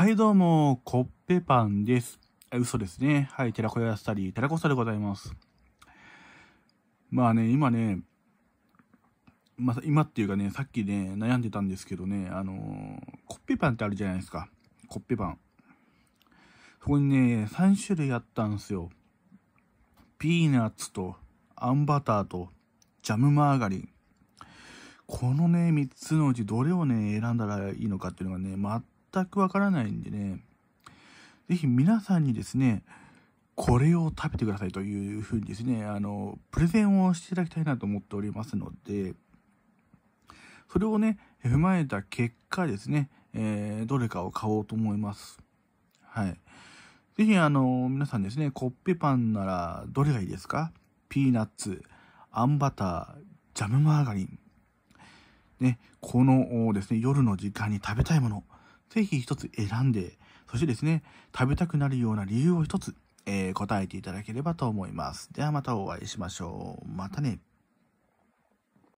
はい、どうも、コッペパンです。嘘ですね。はい、寺子屋スタディ、寺子さでございます。まあね、今ね、まあ、今っていうかね、さっきね、悩んでたんですけどね、あのー、コッペパンってあるじゃないですか。コッペパン。そこにね、3種類あったんですよ。ピーナッツと、あんバターと、ジャムマーガリン。このね、3つのうちどれをね、選んだらいいのかっていうのがね、全くわからないんでね、ぜひ皆さんにですね、これを食べてくださいというふうにですね、あの、プレゼンをしていただきたいなと思っておりますので、それをね、踏まえた結果ですね、えー、どれかを買おうと思います。はい。ぜひ、あの、皆さんですね、コッペパンならどれがいいですかピーナッツ、あんバター、ジャムマーガリン。ね、このですね、夜の時間に食べたいもの。ぜひ一つ選んで、そしてですね、食べたくなるような理由を一つ、えー、答えていただければと思います。ではまたお会いしましょう。またね。